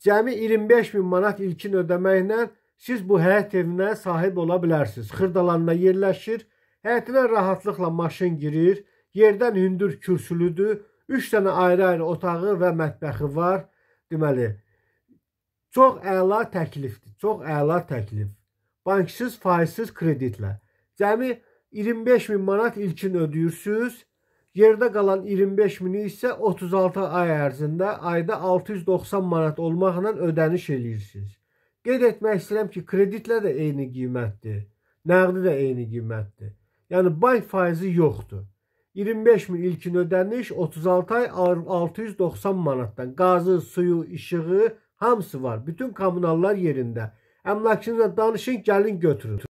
Cəmi 25 min manat ilkin ödəməklə siz bu həyət evinə sahib ola bilərsiniz. Xırdalanına yerləşir, həyətinə rahatlıqla maşın girir, yerdən hündür kürsülüdür, 3 dənə ayrı-ayrı otağı və mətbəxi var. Deməli, çox əla təklifdir, çox əla təklif. Banksız, faizsiz kreditlə. Cəmi 25 min manat ilkin ödəyirsiniz. Yerdə qalan 25 mini isə 36 ay ərzində ayda 690 manat olmaqla ödəniş edirsiniz. Qeyd etmək istəyirəm ki, kreditlə də eyni qiymətdir. Nəqdi də eyni qiymətdir. Yəni bank faizi yoxdur. 25 min ilkin ödəniş 36 ay 690 manatdan. Qazı, suyu, işığı hamısı var. Bütün kommunallar yerində. Əmlakçınızla danışın, gəlin götürün.